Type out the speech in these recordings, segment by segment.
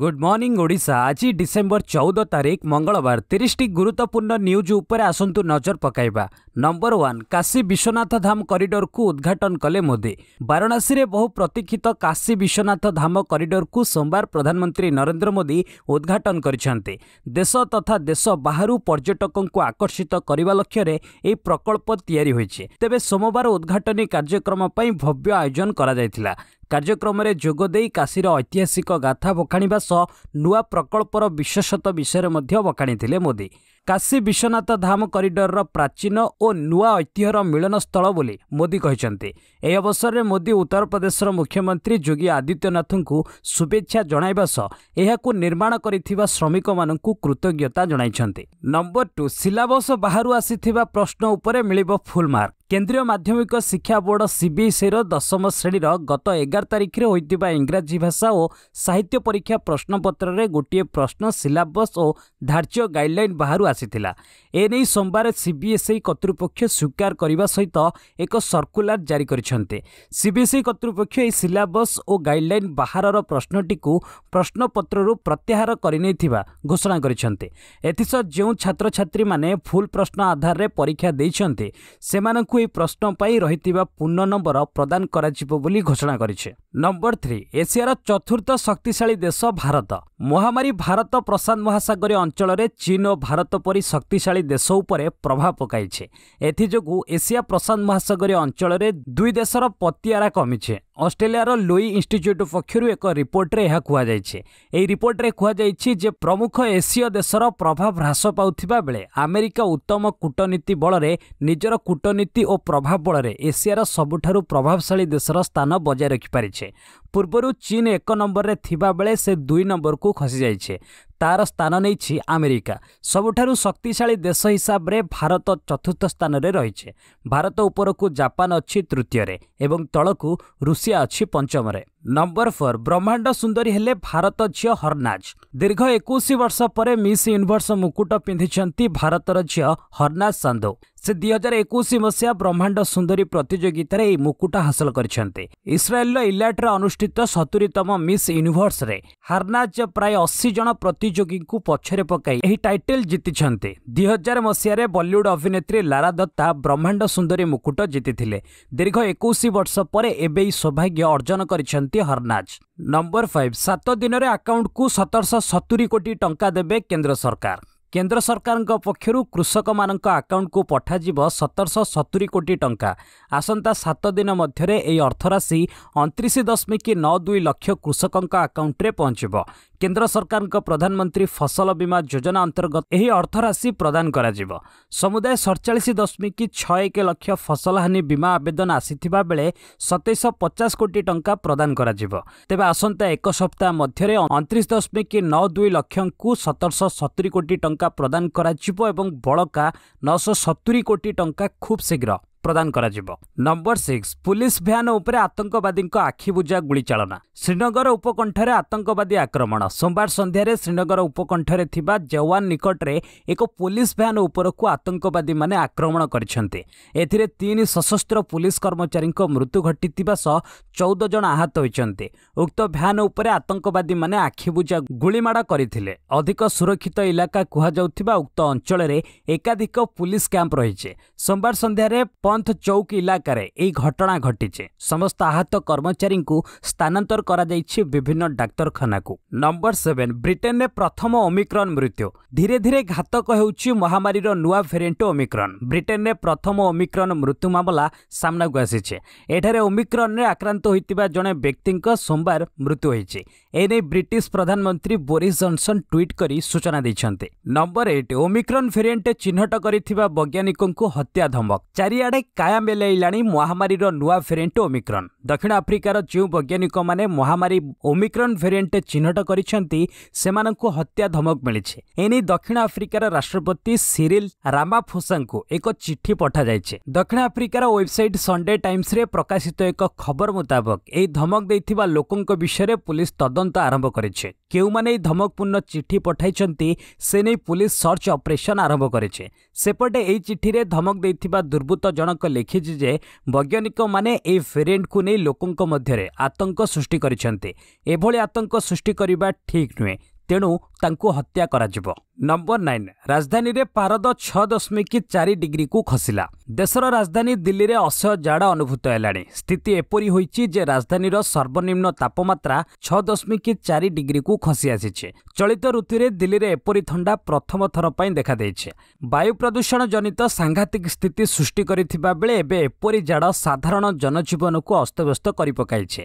good morning Odisha ଆଜି December ଚଉଦ ତାରିଖ ମଙ୍ଗଳବାର ତିରିଶଟି ଗୁରୁତ୍ୱପୂର୍ଣ୍ଣ ନ୍ୟୁଜ୍ ଉପରେ ଆସନ୍ତୁ ନଜର ପକାଇବା ନମ୍ବର ୱାନ୍ କାଶୀ ବିଶ୍ୱନାଥ ଧାମ କରିଡରକୁ ଉଦ୍ଘାଟନ କଲେ ମୋଦି ବାରଣାସୀରେ ବହୁ ପ୍ରତୀକ୍ଷିତ କାଶୀ ବିଶ୍ୱନାଥ ଧାମ କରିଡରକୁ ସୋମବାର ପ୍ରଧାନମନ୍ତ୍ରୀ ନରେନ୍ଦ୍ର ମୋଦି ଉଦ୍ଘାଟନ କରିଛନ୍ତି ଦେଶ ତଥା ଦେଶ ବାହାରୁ ପର୍ଯ୍ୟଟକଙ୍କୁ ଆକର୍ଷିତ କରିବା ଲକ୍ଷ୍ୟରେ ଏହି ପ୍ରକଳ୍ପ ତିଆରି ହୋଇଛି ତେବେ ସୋମବାର ଉଦ୍ଘାଟନୀ କାର୍ଯ୍ୟକ୍ରମ ପାଇଁ ଭବ୍ୟ ଆୟୋଜନ କରାଯାଇଥିଲା କାର୍ଯ୍ୟକ୍ରମରେ ଯୋଗଦେଇ କାଶୀର ଐତିହାସିକ ଗାଥା ବଖାଣିବା ସହ ନୂଆ ପ୍ରକଳ୍ପର ବିଶେଷତ୍ୱ ବିଷୟରେ ମଧ୍ୟ ବଖାଣିଥିଲେ ମୋଦି କାଶୀ ବିଶ୍ୱନାଥ ଧାମ କରିଡରର ପ୍ରାଚୀନ ଓ ନୂଆ ଐତିହ୍ୟର ମିଳନସ୍ଥଳ ବୋଲି ମୋଦି କହିଛନ୍ତି ଏହି ଅବସରରେ ମୋଦି ଉତ୍ତରପ୍ରଦେଶର ମୁଖ୍ୟମନ୍ତ୍ରୀ ଯୋଗୀ ଆଦିତ୍ୟନାଥଙ୍କୁ ଶୁଭେଚ୍ଛା ଜଣାଇବା ସହ ଏହାକୁ ନିର୍ମାଣ କରିଥିବା ଶ୍ରମିକମାନଙ୍କୁ କୃତଜ୍ଞତା ଜଣାଇଛନ୍ତି ନମ୍ବର ଟୁ ସିଲାବସ ବାହାରୁ ଆସିଥିବା ପ୍ରଶ୍ନ ଉପରେ ମିଳିବ ଫୁଲ୍ ମାର୍କ କେନ୍ଦ୍ରୀୟ ମାଧ୍ୟମିକ ଶିକ୍ଷା ବୋର୍ଡ ସିବିଏସ୍ଇର ଦଶମ ଶ୍ରେଣୀର ଗତ ଏଗାର ତାରିଖରେ ହୋଇଥିବା ଇଂରାଜୀ ଭାଷା ଓ ସାହିତ୍ୟ ପରୀକ୍ଷା ପ୍ରଶ୍ନପତ୍ରରେ ଗୋଟିଏ ପ୍ରଶ୍ନ ସିଲାବସ୍ ଓ ଧାର୍ଯ୍ୟ ଗାଇଡ୍ଲାଇନ୍ ବାହାରୁ ଆସିଛି ଆସିଥିଲା ନେଇ ସୋମବାର ସିବିଏସ୍ଇ କର୍ତ୍ତୃପକ୍ଷ ସ୍ୱୀକାର କରିବା ସହିତ ଏକ ସର୍କୁଲାର ଜାରି କରିଛନ୍ତି ସିବିଏସ୍ଇ କର୍ତ୍ତୃପକ୍ଷ ଏହି ସିଲାବସ୍ ଓ ଗାଇଡ୍ଲାଇନ୍ ବାହାରର ପ୍ରଶ୍ନଟିକୁ ପ୍ରଶ୍ନପତ୍ରରୁ ପ୍ରତ୍ୟାହାର କରିନେଇଥିବା ଘୋଷଣା କରିଛନ୍ତି ଏଥିସହ ଯେଉଁ ଛାତ୍ରଛାତ୍ରୀମାନେ ଫୁଲ୍ ପ୍ରଶ୍ନ ଆଧାରରେ ପରୀକ୍ଷା ଦେଇଛନ୍ତି ସେମାନଙ୍କୁ ଏହି ପ୍ରଶ୍ନ ପାଇଁ ରହିଥିବା ପୂର୍ଣ୍ଣ ନମ୍ବର ପ୍ରଦାନ କରାଯିବ ବୋଲି ଘୋଷଣା କରିଛି ନମ୍ବର ଥ୍ରୀ ଏସିଆର ଚତୁର୍ଥ ଶକ୍ତିଶାଳୀ ଦେଶ ଭାରତ ମହାମାରୀ ଭାରତ ପ୍ରଶାନ୍ତ ମହାସାଗରୀୟ ଅଞ୍ଚଳରେ ଚୀନ୍ ଓ ଭାରତ ପରି ଶକ୍ତିଶାଳୀ ଦେଶ ଉପରେ ପ୍ରଭାବ ପକାଇଛି ଏଥିଯୋଗୁଁ ଏସିଆ ପ୍ରଶାନ୍ତ ମହାସାଗରୀୟ ଅଞ୍ଚଳରେ ଦୁଇ ଦେଶର ପତିଆରା କମିଛି ଅଷ୍ଟ୍ରେଲିଆର ଲୁଇ ଇନ୍ଷ୍ଟିଚ୍ୟୁଟ୍ ପକ୍ଷରୁ ଏକ ରିପୋର୍ଟରେ ଏହା କୁହାଯାଇଛି ଏହି ରିପୋର୍ଟରେ କୁହାଯାଇଛି ଯେ ପ୍ରମୁଖ ଏସୀୟ ଦେଶର ପ୍ରଭାବ ହ୍ରାସ ପାଉଥିବା ବେଳେ ଆମେରିକା ଉତ୍ତମ କୂଟନୀତି ବଳରେ ନିଜର କୂଟନୀତି ଓ ପ୍ରଭାବ ବଳରେ ଏସିଆର ସବୁଠାରୁ ପ୍ରଭାବଶାଳୀ ଦେଶର ସ୍ଥାନ ବଜାୟ ରଖିପାରିଛି ପୂର୍ବରୁ ଚୀନ୍ ଏକ ନମ୍ବରରେ ଥିବାବେଳେ ସେ ଦୁଇ ନମ୍ବରକୁ ଖସିଯାଇଛି ତା'ର ସ୍ଥାନ ନେଇଛି ଆମେରିକା ସବୁଠାରୁ ଶକ୍ତିଶାଳୀ ଦେଶ ହିସାବରେ ଭାରତ ଚତୁର୍ଥ ସ୍ଥାନରେ ରହିଛି ଭାରତ ଉପରକୁ ଜାପାନ ଅଛି ତୃତୀୟରେ ଏବଂ ତଳକୁ ଋଷିଆ ଅଛି ପଞ୍ଚମରେ नम्बर फोर ब्रह्माण्ड सुन्दरी भारत झियो हरनाज दीर्घ एक वर्ष पर मिस युनिभर्स मुकुट पिन्धि भारत र झिय हरनाज सान्दो दुई हजार एकैश मस ब्रह्माण्ड सुन्दरी प्रतियोगित हासल गरिन्छ इस्राएल र इलाट्रे अनुष्ठित सतुरीतम मिस युनिभर्से हरनाज प्राय असी जन प्रतियोगी पछे पक टाइटल जिति दुई हजार मसहे बलिउड अभिनेत्री लारा दत्ता ब्रह्मांड सुन्दरी मुकुट जितिले दीर्घ एकैश वर्ष पर ए सौभाग्य अर्जन गरिन्छ କରିଛନ୍ତି ହର୍ନାଜ ନମ୍ବର ଫାଇଭ୍ ସାତ ଦିନରେ ଆକାଉଣ୍ଟକୁ ସତରଶହ ସତୁରି କୋଟି ଟଙ୍କା ଦେବେ କେନ୍ଦ୍ର ସରକାର କେନ୍ଦ୍ର ସରକାରଙ୍କ ପକ୍ଷରୁ କୃଷକମାନଙ୍କ ଆକାଉଣ୍ଟକୁ ପଠାଯିବ ସତରଶହ ସତୁରି କୋଟି ଟଙ୍କା ଆସନ୍ତା ସାତ ଦିନ ମଧ୍ୟରେ ଏହି ଅର୍ଥରାଶି ଅଣତିରିଶ ଦଶମିକ ନଅ ଦୁଇ ଲକ୍ଷ କୃଷକଙ୍କ ଆକାଉଣ୍ଟରେ ପହଞ୍ଚିବ କେନ୍ଦ୍ର ସରକାରଙ୍କ ପ୍ରଧାନମନ୍ତ୍ରୀ ଫସଲ ବୀମା ଯୋଜନା ଅନ୍ତର୍ଗତ ଏହି ଅର୍ଥରାଶି ପ୍ରଦାନ କରାଯିବ ସମୁଦାୟ ସଡ଼ଚାଳିଶ ଦଶମିକ ଛଅ ଏକ ଲକ୍ଷ ଫସଲ ହାନି ବୀମା ଆବେଦନ ଆସିଥିବା ବେଳେ ସତେଇଶ ପଚାଶ କୋଟି ଟଙ୍କା ପ୍ରଦାନ କରାଯିବ ତେବେ ଆସନ୍ତା ଏକ ସପ୍ତାହ ମଧ୍ୟରେ ଅଣତିରିଶ ଦଶମିକ ନଅ ଦୁଇ ଲକ୍ଷଙ୍କୁ ସତରଶହ ସତୁରି କୋଟି ଟଙ୍କା ଟଙ୍କା ପ୍ରଦାନ କରାଯିବ ଏବଂ ବଳକା ନଅଶହ ସତୁରି କୋଟି ଟଙ୍କା ଖୁବ୍ ଶୀଘ୍ର ପ୍ରଦାନ କରାଯିବ ନମ୍ବର ସିକ୍ସ ପୁଲିସ ଭ୍ୟାନ ଉପରେ ଆତଙ୍କବାଦୀଙ୍କ ଆଖିବୁଜା ଗୁଳିଚାଳନା ଶ୍ରୀନଗର ଉପକଣ୍ଠରେ ଆତଙ୍କବାଦୀ ଆକ୍ରମଣ ସୋମବାର ସନ୍ଧ୍ୟାରେ ଶ୍ରୀନଗର ଉପକଣ୍ଠରେ ଥିବା ଯୱାନ ନିକଟରେ ଏକ ପୁଲିସ ଭ୍ୟାନ ଉପରକୁ ଆତଙ୍କବାଦୀମାନେ ଆକ୍ରମଣ କରିଛନ୍ତି ଏଥିରେ ତିନି ସଶସ୍ତ୍ର ପୁଲିସ କର୍ମଚାରୀଙ୍କ ମୃତ୍ୟୁ ଘଟିଥିବା ସହ ଚଉଦ ଜଣ ଆହତ ହୋଇଛନ୍ତି ଉକ୍ତ ଭ୍ୟାନ ଉପରେ ଆତଙ୍କବାଦୀମାନେ ଆଖିବୁଜା ଗୁଳିମାଡ଼ କରିଥିଲେ ଅଧିକ ସୁରକ୍ଷିତ ଇଲାକା କୁହାଯାଉଥିବା ଉକ୍ତ ଅଞ୍ଚଳରେ ଏକାଧିକ ପୁଲିସ କ୍ୟାମ୍ପ ରହିଛି ସୋମବାର ସନ୍ଧ୍ୟାରେ পন্থ চৌক ইলাকায় এই ঘটনা ঘটিছে সমস্ত আহত কর্মচারী স্থানান্তর করা যাইছে বিভিন্ন ডাক্তারখানাকু নম্বর সেভেন ব্রিটেনে প্রথম ওমিক্রন মৃত্যু ধীরে ধীরে ঘাতক ହେଉଛି মহামারীর নূয়া ভেরিয়েন্ট ওমিক্রন ব্রিটেনে প্রথম ওমিক্রন মৃত্যু মামলা সামনাকু আসিছে এଠାରେ ওমিক্রনে আক্রান্ত ହୋଇଥିବା ଜଣେ ବ୍ୟକ୍ତିଙ୍କ ସୋମବାର ମୃତ୍ୟୁ ହୋଇଛି ଏନେଇ ବ୍ରିଟିଶ ପ୍ରଧାନମନ୍ତ୍ରୀ ବୋରିସ୍ ଜନସନ୍ ଟ୍ୱିଟ୍ କରି ସୂଚନା ଦେଇଛନ୍ତି ନମ୍ବର ଏଇଟ୍ ଓମିକ୍ରନ୍ ଭେରିଏଣ୍ଟ ଚିହ୍ନଟ କରିଥିବା ବୈଜ୍ଞାନିକଙ୍କୁ ହତ୍ୟା ଧମକ ଚାରିଆଡ଼େ ପାଇଁ କାୟା ମେଲାଇଲାଣି ମହାମାରୀର ନୂଆ ଭେରିଏଣ୍ଟ ଓମିକ୍ରନ୍ ଦକ୍ଷିଣ ଆଫ୍ରିକାର ଯେଉଁ ବୈଜ୍ଞାନିକମାନେ ମହାମାରୀ ଓମିକ୍ରନ୍ ଭେରିଏଣ୍ଟ ଚିହ୍ନଟ କରିଛନ୍ତି ସେମାନଙ୍କୁ ହତ୍ୟା ଧମକ ମିଳିଛି ଏନେଇ ଦକ୍ଷିଣ ଆଫ୍ରିକାର ରାଷ୍ଟ୍ରପତି ସିରିଲ୍ ରାମାଫୋସାଙ୍କୁ ଏକ ଚିଠି ପଠାଯାଇଛି ଦକ୍ଷିଣ ଆଫ୍ରିକାର ୱେବସାଇଟ୍ ସଣ୍ଡେ ଟାଇମ୍ସରେ ପ୍ରକାଶିତ ଏକ ଖବର ମୁତାବକ ଏହି ଧମକ ଦେଇଥିବା ଲୋକଙ୍କ ବିଷୟରେ ପୁଲିସ୍ ତଦନ୍ତ ଆରମ୍ଭ କରିଛି କେଉଁମାନେ ଏହି ଧମକପୂର୍ଣ୍ଣ ଚିଠି ପଠାଇଛନ୍ତି ସେ ନେଇ ପୁଲିସ୍ ସର୍ଚ୍ଚ ଅପରେସନ୍ ଆରମ୍ଭ କରିଛି ସେପଟେ ଏହି ଚିଠିରେ ଧମକ ଦେଇଥିବା ଦୁର୍ବୃତ୍ତ ଜଣ ଜଣକ ଲେଖିଛି ଯେ ବୈଜ୍ଞାନିକମାନେ ଏହି ଭେରିଏଣ୍ଟକୁ ନେଇ ଲୋକଙ୍କ ମଧ୍ୟରେ ଆତଙ୍କ ସୃଷ୍ଟି କରିଛନ୍ତି ଏଭଳି ଆତଙ୍କ ସୃଷ୍ଟି କରିବା ଠିକ୍ ନୁହେଁ ତେଣୁ ତାଙ୍କୁ ହତ୍ୟା କରାଯିବ ନମ୍ବର ନାଇନ୍ ରାଜଧାନୀରେ ପାରଦ ଛଅ ଦଶମିକ ଚାରି ଡିଗ୍ରୀକୁ ଖସିଲା ଦେଶର ରାଜଧାନୀ ଦିଲ୍ଲୀରେ ଅସହ୍ୟ ଜାଡ଼ା ଅନୁଭୂତ ହେଲାଣି ସ୍ଥିତି ଏପରି ହୋଇଛି ଯେ ରାଜଧାନୀର ସର୍ବନିମ୍ନ ତାପମାତ୍ରା ଛଅ ଦଶମିକ ଚାରି ଡିଗ୍ରୀକୁ ଖସି ଆସିଛି ଚଳିତ ଋତୁରେ ଦିଲ୍ଲୀରେ ଏପରି ଥଣ୍ଡା ପ୍ରଥମ ଥର ପାଇଁ ଦେଖାଦେଇଛି ବାୟୁ ପ୍ରଦୂଷଣ ଜନିତ ସାଂଘାତିକ ସ୍ଥିତି ସୃଷ୍ଟି କରିଥିବା ବେଳେ ଏବେ ଏପରି ଜାଡ଼ ସାଧାରଣ ଜନଜୀବନକୁ ଅସ୍ତବ୍ୟସ୍ତ କରିପକାଇଛି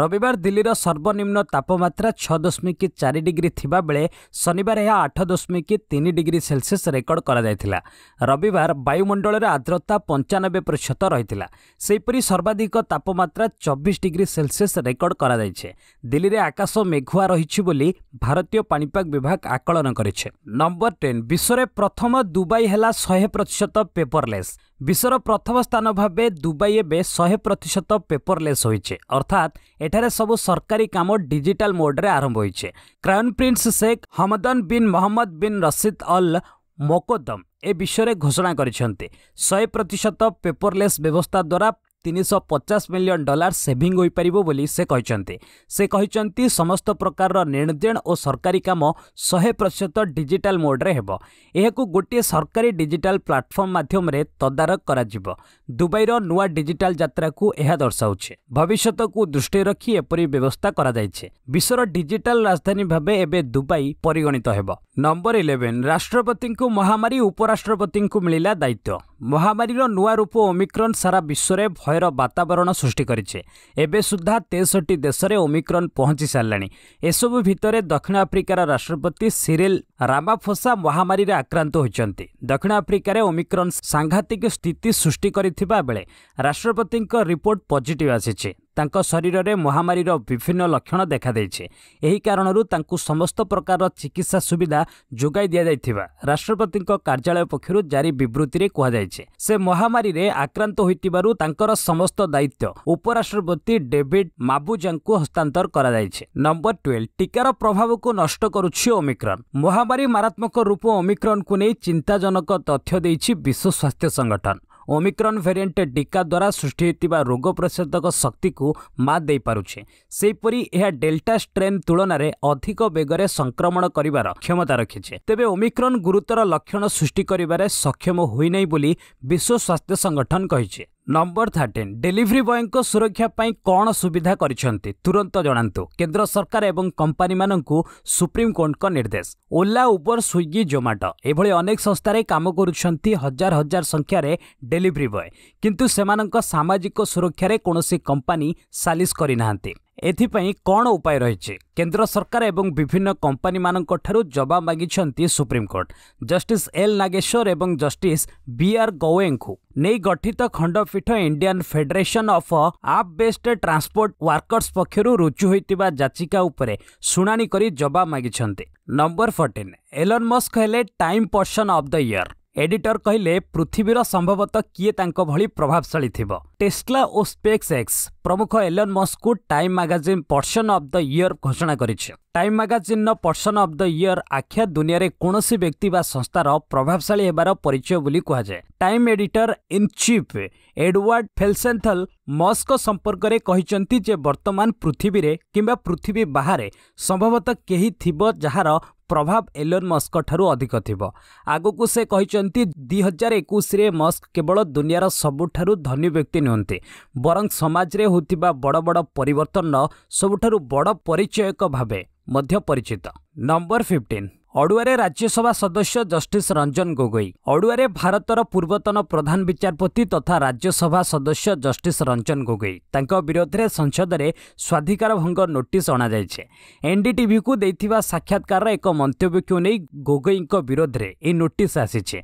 ରବିବାର ଦିଲ୍ଲୀର ସର୍ବନିମ୍ନ ତାପମାତ୍ରା ଛଅ ଦଶମିକ ଚାରି ଡିଗ୍ରୀ ଥିବାବେଳେ ଶନିବାର ଏହା ଆଠ ଦଶମିକ ଦଶମିକ ତିନି ଡିଗ୍ରୀ ସେଲସିୟସ୍ ରେକର୍ଡ କରାଯାଇଥିଲା ରବିବାର ବାୟୁମଣ୍ଡଳରେ ଆର୍ଦ୍ରତା ପଞ୍ଚାନବେ ପ୍ରତିଶତ ରହିଥିଲା ସେହିପରି ସର୍ବାଧିକ ତାପମାତ୍ରା ଚବିଶ ଡିଗ୍ରୀ ସେଲସିୟସ୍ ରେକର୍ଡ କରାଯାଇଛି ଦିଲ୍ଲୀରେ ଆକାଶ ମେଘୁଆ ରହିଛି ବୋଲି ଭାରତୀୟ ପାଣିପାଗ ବିଭାଗ ଆକଳନ କରିଛି ନମ୍ବର ଟେନ୍ ବିଶ୍ୱରେ ପ୍ରଥମ ଦୁବାଇ ହେଲା ଶହେ ପ୍ରତିଶତ ପେପରଲେସ୍ ବିଶ୍ୱର ପ୍ରଥମ ସ୍ଥାନ ଭାବେ ଦୁବାଇ ଏବେ ଶହେ ପ୍ରତିଶତ ପେପରଲେସ୍ ହୋଇଛି ଅର୍ଥାତ୍ ଏଠାରେ ସବୁ ସରକାରୀ କାମ ଡିଜିଟାଲ ମୋଡ଼ରେ ଆରମ୍ଭ ହୋଇଛି crown prince Sheikh Hamdan bin Mohammed bin bin Rashid Al Maktoum ଏ ବିଷୟରେ ଘୋଷଣା କରିଛନ୍ତି ଶହେ ପ୍ରତିଶତ ପେପରଲେସ୍ ବ୍ୟବସ୍ଥା ଦ୍ୱାରା ତିନିଶହ ପଚାଶ ମିଲିୟନ୍ ଡଲାର ସେଭିଂ ହୋଇପାରିବ ବୋଲି ସେ କହିଛନ୍ତି ସେ କହିଛନ୍ତି ସମସ୍ତ ପ୍ରକାରର ନେଣଦେଣ ଓ ସରକାରୀ କାମ ଶହେ ପ୍ରତିଶତ ଡିଜିଟାଲ ମୋଡ଼ରେ ହେବ ଏହାକୁ ଗୋଟିଏ ସରକାରୀ ଡିଜିଟାଲ ପ୍ଲାଟଫର୍ମ ମାଧ୍ୟମରେ ତଦାରଖ କରାଯିବ ଦୁବାଇର ନୂଆ ଡିଜିଟାଲ ଯାତ୍ରାକୁ ଏହା ଦର୍ଶାଉଛି ଭବିଷ୍ୟତକୁ ଦୃଷ୍ଟିରେ ରଖି ଏପରି ବ୍ୟବସ୍ଥା କରାଯାଇଛି ବିଶ୍ୱର ଡିଜିଟାଲ ରାଜଧାନୀ ଭାବେ ଏବେ ଦୁବାଇ ପରିଗଣିତ ହେବ ନମ୍ବର ଇଲେଭେନ୍ ରାଷ୍ଟ୍ରପତିଙ୍କୁ ମହାମାରୀ ଉପରାଷ୍ଟ୍ରପତିଙ୍କୁ ମିଳିଲା ଦାୟିତ୍ୱ ମହାମାରୀର ନୂଆ ରୂପ ଓମିକ୍ରନ୍ ସାରା ବିଶ୍ୱରେ ଭୟର ବାତାବରଣ ସୃଷ୍ଟି କରିଛି ଏବେ ସୁଦ୍ଧା ତେଷଠି ଦେଶରେ ଓମିକ୍ରନ୍ ପହଞ୍ଚି ସାରିଲାଣି ଏସବୁ ଭିତରେ ଦକ୍ଷିଣ ଆଫ୍ରିକାର ରାଷ୍ଟ୍ରପତି ସିରିଲ୍ ରାମାଫୋସା ମହାମାରୀରେ ଆକ୍ରାନ୍ତ ହୋଇଛନ୍ତି ଦକ୍ଷିଣ ଆଫ୍ରିକାରେ ଓମିକ୍ରନ୍ ସାଂଘାତିକ ସ୍ଥିତି ସୃଷ୍ଟି କରିଥିବା ବେଳେ ରାଷ୍ଟ୍ରପତିଙ୍କ ରିପୋର୍ଟ ପଜିଟିଭ୍ ଆସିଛି ତାଙ୍କ ଶରୀରରେ ମହାମାରୀର ବିଭିନ୍ନ ଲକ୍ଷଣ ଦେଖାଦେଇଛି ଏହି କାରଣରୁ ତାଙ୍କୁ ସମସ୍ତ ପ୍ରକାରର ଚିକିତ୍ସା ସୁବିଧା ଯୋଗାଇ ଦିଆଯାଇଥିବା ରାଷ୍ଟ୍ରପତିଙ୍କ କାର୍ଯ୍ୟାଳୟ ପକ୍ଷରୁ ଜାରି ବିବୃତ୍ତିରେ କୁହାଯାଇଛି ସେ ମହାମାରୀରେ ଆକ୍ରାନ୍ତ ହୋଇଥିବାରୁ ତାଙ୍କର ସମସ୍ତ ଦାୟିତ୍ୱ ଉପରାଷ୍ଟ୍ରପତି ଡେଭିଡ୍ ମାବୁଜାଙ୍କୁ ହସ୍ତାନ୍ତର କରାଯାଇଛି ନମ୍ବର ଟୁଏଲ୍ଭ ଟିକାର ପ୍ରଭାବକୁ ନଷ୍ଟ କରୁଛି ଓମିକ୍ରନ୍ ମହାମାରୀ ମାରାତ୍ମକ ରୂପ ଓମିକ୍ରନ୍କୁ ନେଇ ଚିନ୍ତାଜନକ ତଥ୍ୟ ଦେଇଛି ବିଶ୍ୱ ସ୍ୱାସ୍ଥ୍ୟ ସଂଗଠନ ଓମିକ୍ରନ୍ ଭେରିଏଣ୍ଟ ଟିକା ଦ୍ୱାରା ସୃଷ୍ଟି ହୋଇଥିବା ରୋଗ ପ୍ରତିଷେଧକ ଶକ୍ତିକୁ ମାତ ଦେଇପାରୁଛି ସେହିପରି ଏହା ଡେଲ୍ଟା ଷ୍ଟ୍ରେନ୍ ତୁଳନାରେ ଅଧିକ ବେଗରେ ସଂକ୍ରମଣ କରିବାର କ୍ଷମତା ରଖିଛି ତେବେ ଓମିକ୍ରନ୍ ଗୁରୁତର ଲକ୍ଷଣ ସୃଷ୍ଟି କରିବାରେ ସକ୍ଷମ ହୋଇନାହିଁ ବୋଲି ବିଶ୍ୱ ସ୍ୱାସ୍ଥ୍ୟ ସଂଗଠନ କହିଛି ନମ୍ବର ଥାର୍ଟିନ୍ ଡେଲିଭରି ବୟଙ୍କ ସୁରକ୍ଷା ପାଇଁ କ'ଣ ସୁବିଧା କରିଛନ୍ତି ତୁରନ୍ତ ଜଣାନ୍ତୁ କେନ୍ଦ୍ର ସରକାର ଏବଂ କମ୍ପାନୀମାନଙ୍କୁ ସୁପ୍ରିମକୋର୍ଟଙ୍କ ନିର୍ଦ୍ଦେଶ ଓଲା ଉବର୍ ସ୍ୱିଗି ଜୋମାଟୋ ଏଭଳି ଅନେକ ସଂସ୍ଥାରେ କାମ କରୁଛନ୍ତି ହଜାର ହଜାର ସଂଖ୍ୟାରେ ଡେଲିଭରି ବୟ କିନ୍ତୁ ସେମାନଙ୍କ ସାମାଜିକ ସୁରକ୍ଷାରେ କୌଣସି କମ୍ପାନୀ ସାଲିସ କରିନାହାନ୍ତି ଏଥିପାଇଁ କ'ଣ ଉପାୟ ରହିଛି କେନ୍ଦ୍ର ସରକାର ଏବଂ ବିଭିନ୍ନ କମ୍ପାନୀମାନଙ୍କଠାରୁ ଜବାବ ମାଗିଛନ୍ତି ସୁପ୍ରିମକୋର୍ଟ ଜଷ୍ଟିସ୍ ଏଲ୍ ନାଗେଶ୍ୱର ଏବଂ ଜଷ୍ଟିସ୍ ବି ଆର୍ ଗୱେଙ୍କୁ ନେଇ ଗଠିତ ଖଣ୍ଡପୀଠ Indian Federation of App Based Transport Workers ପକ୍ଷରୁ ରୁଜୁ ହୋଇଥିବା ଯାଚିକା ଉପରେ ଶୁଣାଣି କରି ଜବାବ ମାଗିଛନ୍ତି ନମ୍ବର ଫୋର୍ଟିନ୍ ଏଲନ୍ ମସ୍କ ହେଲେ Time Person of the Year editor କହିଲେ ପୃଥିବୀର ସମ୍ଭବତଃ କିଏ ତାଙ୍କ ଭଳି ପ୍ରଭାବଶାଳୀ ଥିବ ଟେସ୍ଲା ଓ ସ୍ପେକ୍ସ ଏକ୍ସ ପ୍ରମୁଖ ଏଲନ୍ ମସ୍କୁ Time magazine Person of the Year ଘୋଷଣା କରିଛି ଟାଇମ୍ ମାଗାଜିନ୍ର ପର୍ସନ୍ ଅଫ୍ ଦ ଇୟର୍ ଆଖ୍ୟା ଦୁନିଆରେ କୌଣସି ବ୍ୟକ୍ତି ବା ସଂସ୍ଥାର ପ୍ରଭାବଶାଳୀ ହେବାର ପରିଚୟ ବୋଲି କୁହାଯାଏ Time editor in chief Edward Felsenthal Musk ସମ୍ପର୍କରେ କହିଛନ୍ତି ଯେ ବର୍ତ୍ତମାନ ପୃଥିବୀରେ କିମ୍ବା ପୃଥିବୀ ବାହାରେ ସମ୍ଭବତଃ କେହି ଥିବ ଯାହାର ପ୍ରଭାବ ଏଲୋନ୍ ମସ୍କଠାରୁ ଅଧିକ ଥିବ ଆଗକୁ ସେ କହିଛନ୍ତି ଦୁଇ ହଜାର ଏକୋଇଶରେ ମସ୍କ କେବଳ ଦୁନିଆର ସବୁଠାରୁ ଧନୀ ବ୍ୟକ୍ତି ନୁହନ୍ତି ବରଂ ସମାଜରେ ହେଉଥିବା ବଡ଼ ବଡ଼ ପରିବର୍ତ୍ତନର ସବୁଠାରୁ ବଡ଼ ପରିଚୟକ ଭାବେ ମଧ୍ୟ ପରିଚିତ ନମ୍ବର ଫିଫ୍ଟିନ୍ ଅଡ଼ୁଆରେ ରାଜ୍ୟସଭା ସଦସ୍ୟ ଜଷ୍ଟିସ୍ ରଞ୍ଜନ ଗୋଗୋଇ ଅଡ଼ୁଆରେ ଭାରତର ପୂର୍ବତନ ପ୍ରଧାନ ବିଚାରପତି ତଥା ରାଜ୍ୟସଭା ସଦସ୍ୟ ଜଷ୍ଟିସ୍ ରଞ୍ଜନ ଗୋଗୋଇ ତାଙ୍କ ବିରୋଧରେ ସଂସଦରେ ସ୍ୱାଧିକାର ଭଙ୍ଗ ନୋଟିସ୍ ଅଣାଯାଇଛି ଏନ୍ଡିଟିଭିକୁ ଦେଇଥିବା ସାକ୍ଷାତକାରର ଏକ ମନ୍ତବ୍ୟକୁ ନେଇ ଗୋଗୋଇଙ୍କ ବିରୋଧରେ ଏହି ନୋଟିସ୍ ଆସିଛି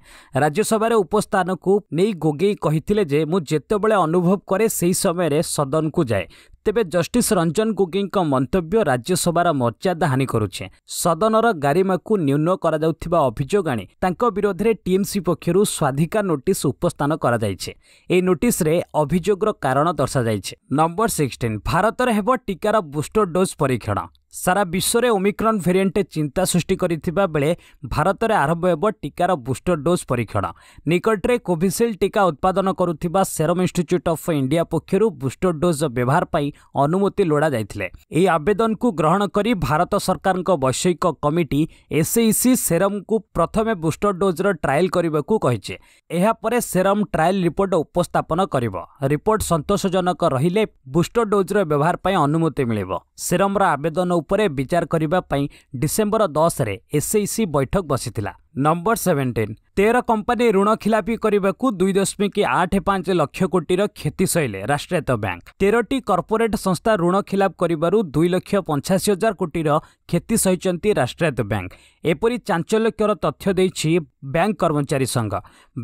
ରାଜ୍ୟସଭାରେ ଉପସ୍ଥାନକୁ ନେଇ ଗୋଗୋଇ କହିଥିଲେ ଯେ ମୁଁ ଯେତେବେଳେ ଅନୁଭବ କରେ ସେହି ସମୟରେ ସଦନକୁ ଯାଏ ତେବେ ଜଷ୍ଟିସ୍ ରଞ୍ଜନ ଗୋଗୋଇଙ୍କ ମନ୍ତବ୍ୟ ରାଜ୍ୟସଭାର ମର୍ଯ୍ୟାଦା ହାନି କରୁଛି ସଦନର ଗାରିମାକୁ ନ୍ୟୁନ କରାଯାଉଥିବା ଅଭିଯୋଗ ଆଣି ତାଙ୍କ ବିରୋଧରେ ଟିଏମ୍ସି ପକ୍ଷରୁ ସ୍ୱାଧିକା ନୋଟିସ୍ ଉପସ୍ଥାନ କରାଯାଇଛି ଏହି ନୋଟିସ୍ରେ ଅଭିଯୋଗର କାରଣ ଦର୍ଶାଯାଇଛି ନମ୍ବର ସିକ୍ସଟିନ୍ ଭାରତରେ ହେବ ଟିକାର ବୁଷ୍ଟର ଡୋଜ୍ ପରୀକ୍ଷଣ ସାରା ବିଶ୍ୱରେ ଓମିକ୍ରନ୍ ଭେରିଏଣ୍ଟ ଚିନ୍ତା ସୃଷ୍ଟି କରିଥିବା ବେଳେ ଭାରତରେ ଆରମ୍ଭ ହେବ ଟିକାର ବୁଷ୍ଟର ଡୋଜ୍ ପରୀକ୍ଷଣ ନିକଟରେ କୋଭିସିଲ୍ଡ ଟିକା ଉତ୍ପାଦନ କରୁଥିବା ସେରମ୍ ଇନ୍ଷ୍ଟିଚ୍ୟୁଟ୍ ଅଫ୍ ଇଣ୍ଡିଆ ପକ୍ଷରୁ ବୁଷ୍ଟର ଡୋଜ୍ ବ୍ୟବହାର ପାଇଁ ଅନୁମତି ଲୋଡ଼ାଯାଇଥିଲେ ଏହି ଆବେଦନକୁ ଗ୍ରହଣ କରି ଭାରତ ସରକାରଙ୍କ ବୈଷୟିକ କମିଟି ଏସ୍ଇସି ସେରମ୍କୁ ପ୍ରଥମେ ବୁଷ୍ଟର ଡୋଜ୍ର ଟ୍ରାଏଲ୍ କରିବାକୁ କହିଛି ଏହାପରେ ସେରମ୍ ଟ୍ରାଏଲ୍ ରିପୋର୍ଟ ଉପସ୍ଥାପନ କରିବ ରିପୋର୍ଟ ସନ୍ତୋଷଜନକ ରହିଲେ ବୁଷ୍ଟର ଡୋଜ୍ର ବ୍ୟବହାର ପାଇଁ ଅନୁମତି ମିଳିବ ସେରମ୍ର ଆବେଦନ ଉପରେ ବିଚାର କରିବା ପାଇଁ ଡିସେମ୍ବର ଦଶରେ ଏସ୍ଆଇସି ବୈଠକ ବସିଥିଲା ନମ୍ବର ସେଭେଣ୍ଟିନ୍ ତେର କମ୍ପାନୀ ଋଣ ଖିଲାପି କରିବାକୁ ଦୁଇ ଦଶମିକ ଆଠ ପାଞ୍ଚ ଲକ୍ଷ କୋଟିର କ୍ଷତି ସହିଲେ ରାଷ୍ଟ୍ରାୟତ୍ତ ବ୍ୟାଙ୍କ ତେରଟି କର୍ପୋରେଟ୍ ସଂସ୍ଥା ଋଣ ଖିଲାପ କରିବାରୁ ଦୁଇ ଲକ୍ଷ ପଞ୍ଚାଅଶୀ ହଜାର କୋଟିର କ୍ଷତି ସହିଛନ୍ତି ରାଷ୍ଟ୍ରାୟତ୍ତ ବ୍ୟାଙ୍କ ଏପରି ଚାଞ୍ଚଲ୍ୟକର ତଥ୍ୟ ଦେଇଛି ବ୍ୟାଙ୍କ କର୍ମଚାରୀ ସଂଘ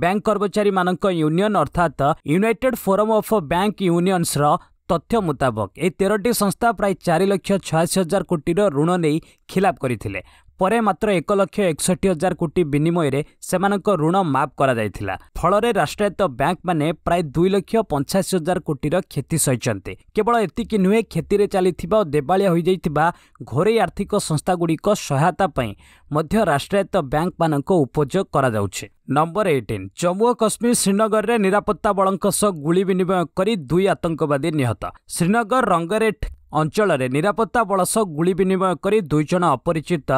ବ୍ୟାଙ୍କ କର୍ମଚାରୀମାନଙ୍କ ୟୁନିୟନ୍ ଅର୍ଥାତ୍ ୟୁନାଇଟେଡ୍ ଫୋରମ୍ ଅଫ୍ ବ୍ୟାଙ୍କ ୟୁନିୟନ୍ସର ତଥ୍ୟ ମୁତାବକ ଏହି ତେରଟି ସଂସ୍ଥା ପ୍ରାୟ ଚାରି ଲକ୍ଷ ଛୟାଅଶୀ ହଜାର କୋଟିର ଋଣ ନେଇ ଖିଲାପ କରିଥିଲେ ପରେ ମାତ୍ର ଏକ ଲକ୍ଷ ଏକଷଠି ହଜାର କୋଟି ବିନିମୟରେ ସେମାନଙ୍କ ଋଣ ମାଫ କରାଯାଇଥିଲା ଫଳରେ ରାଷ୍ଟ୍ରାୟତ୍ତ ବ୍ୟାଙ୍କମାନେ ପ୍ରାୟ ଦୁଇ ଲକ୍ଷ ପଞ୍ଚାଅଶୀ ହଜାର କୋଟିର କ୍ଷତି ସହିଛନ୍ତି କେବଳ ଏତିକି ନୁହେଁ କ୍ଷତିରେ ଚାଲିଥିବା ଓ ଦେବାଳିଆ ହୋଇଯାଇଥିବା ଘରୋଇ ଆର୍ଥିକ ସଂସ୍ଥାଗୁଡ଼ିକ ସହାୟତା ପାଇଁ ମଧ୍ୟ ରାଷ୍ଟ୍ରାୟତ୍ତ ବ୍ୟାଙ୍କମାନଙ୍କ ଉପଯୋଗ କରାଯାଉଛି ନମ୍ବର ଏଇଟିନ୍ ଜମ୍ମୁ ଓ କାଶ୍ମୀର ଶ୍ରୀନଗରରେ ନିରାପତ୍ତା ବଳଙ୍କ ସହ ଗୁଳି ବିନିମୟ କରି ଦୁଇ ଆତଙ୍କବାଦୀ ନିହତ ଶ୍ରୀନଗର ରଙ୍ଗରେଟ୍ ଅଞ୍ଚଳରେ ନିରାପତ୍ତା ବଳ ସହ ଗୁଳି ବିନିମୟ କରି ଦୁଇଜଣ ଅପରିଚିତ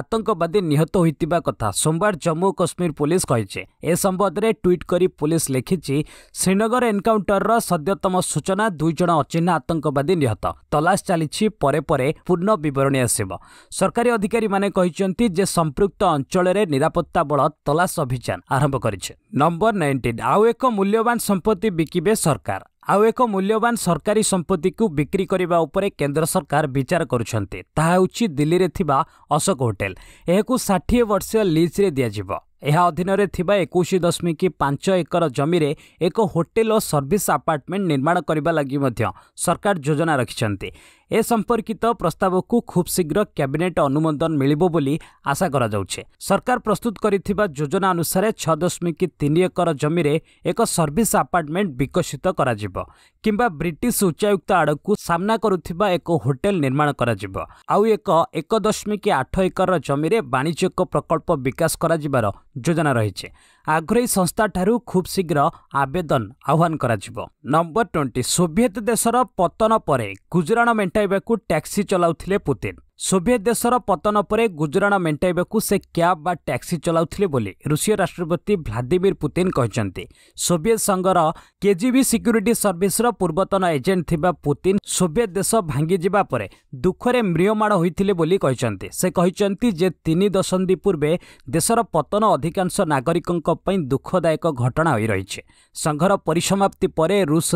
ଆତଙ୍କବାଦୀ ନିହତ ହୋଇଥିବା କଥା ସୋମବାର ଜମ୍ମୁ ଓ କାଶ୍ମୀର ପୁଲିସ୍ କହିଛି ଏ ସମ୍ବନ୍ଧରେ ଟ୍ୱିଟ୍ କରି ପୁଲିସ୍ ଲେଖିଛି ଶ୍ରୀନଗର ଏନ୍କାଉଣ୍ଟରର ସଦ୍ୟତମ ସୂଚନା ଦୁଇଜଣ ଅଚିହ୍ନା ଆତଙ୍କବାଦୀ ନିହତ ତଲାଶ ଚାଲିଛି ପରେ ପରେ ପୂର୍ଣ୍ଣ ବିବରଣୀ ଆସିବ ସରକାରୀ ଅଧିକାରୀମାନେ କହିଛନ୍ତି ଯେ ସମ୍ପୃକ୍ତ ଅଞ୍ଚଳରେ ନିରାପତ୍ତା ବଳ ତଲାସ ଅଭିଯାନ ଆରମ୍ଭ କରିଛି ନମ୍ବର ନାଇଣ୍ଟିନ୍ ଆଉ ଏକ ମୂଲ୍ୟବାନ ସମ୍ପତ୍ତି ବିକିବେ ସରକାର ଆଉ ଏକ ମୂଲ୍ୟବାନ ସରକାରୀ ସମ୍ପତ୍ତିକୁ ବିକ୍ରି କରିବା ଉପରେ କେନ୍ଦ୍ର ସରକାର ବିଚାର କରୁଛନ୍ତି ତାହା ହେଉଛି ଦିଲ୍ଲୀରେ ଥିବା ଅଶୋକ ହୋଟେଲ ଏହାକୁ ଷାଠିଏ ବର୍ଷୀୟ ଲିଜ୍ରେ ଦିଆଯିବ ଏହା ଅଧୀନରେ ଥିବା ଏକୋଇଶ ଦଶମିକ ପାଞ୍ଚ ଏକର ଜମିରେ ଏକ ହୋଟେଲ ଓ ସର୍ଭିସ୍ ଆପାର୍ଟମେଣ୍ଟ ନିର୍ମାଣ କରିବା ଲାଗି ମଧ୍ୟ ସରକାର ଯୋଜନା ରଖିଛନ୍ତି ଏ ସମ୍ପର୍କିତ ପ୍ରସ୍ତାବକୁ ଖୁବ୍ ଶୀଘ୍ର କ୍ୟାବିନେଟ୍ ଅନୁମୋଦନ ମିଳିବ ବୋଲି ଆଶା କରାଯାଉଛି ସରକାର ପ୍ରସ୍ତୁତ କରିଥିବା ଯୋଜନା ଅନୁସାରେ ଛଅ ଦଶମିକ ତିନି ଏକର ଜମିରେ ଏକ ସର୍ଭିସ୍ ଆପାର୍ଟମେଣ୍ଟ ବିକଶିତ କରାଯିବ କିମ୍ବା ବ୍ରିଟିଶ ଉଚ୍ଚାୟୁକ୍ତ ଆଡ଼କୁ ସାମ୍ନା କରୁଥିବା ଏକ ହୋଟେଲ ନିର୍ମାଣ କରାଯିବ ଆଉ ଏକ ଏକ ଦଶମିକ ଆଠ ଏକର ଜମିରେ ବାଣିଜ୍ୟିକ ପ୍ରକଳ୍ପ ବିକାଶ କରାଯିବାର যোজনা রয়েছে ଆଗ୍ରହୀ ସଂସ୍ଥାଠାରୁ ଖୁବ୍ ଶୀଘ୍ର ଆବେଦନ ଆହ୍ୱାନ କରାଯିବ ନମ୍ବର ଟ୍ୱେଣ୍ଟି ସୋଭିଏତ ଦେଶର ପତନ ପରେ ଗୁଜରାଣ ମେଣ୍ଟାଇବାକୁ ଟ୍ୟାକ୍ସି ଚଲାଉଥିଲେ ପୁତିନ ସୋଭିଏତ ଦେଶର ପତନ ପରେ ଗୁଜରାଣ ମେଣ୍ଟାଇବାକୁ ସେ କ୍ୟାବ୍ ବା ଟ୍ୟାକ୍ସି ଚଲାଉଥିଲେ ବୋଲି ରୁଷିଆ ରାଷ୍ଟ୍ରପତି ଭ୍ଲାଦିମିର ପୁତିନ କହିଛନ୍ତି ସୋଭିଏତ ସଂଘର କେଜିବି ସିକ୍ୟୁରିଟି ସର୍ଭିସର ପୂର୍ବତନ ଏଜେଣ୍ଟ ଥିବା ପୁତିନ ସୋଭିଏତ ଦେଶ ଭାଙ୍ଗିଯିବା ପରେ ଦୁଃଖରେ ମ୍ରିୟମାଣ ହୋଇଥିଲେ ବୋଲି କହିଛନ୍ତି ସେ କହିଛନ୍ତି ଯେ ତିନି ଦଶନ୍ଧି ପୂର୍ବେ ଦେଶର ପତନ ଅଧିକାଂଶ ନାଗରିକଙ୍କ ପାଇଁ ଦୁଃଖଦାୟକ ଘଟଣା ହୋଇ ରହିଛି ସଂଘର ପରିସମାପ୍ତି ପରେ ରୁଷ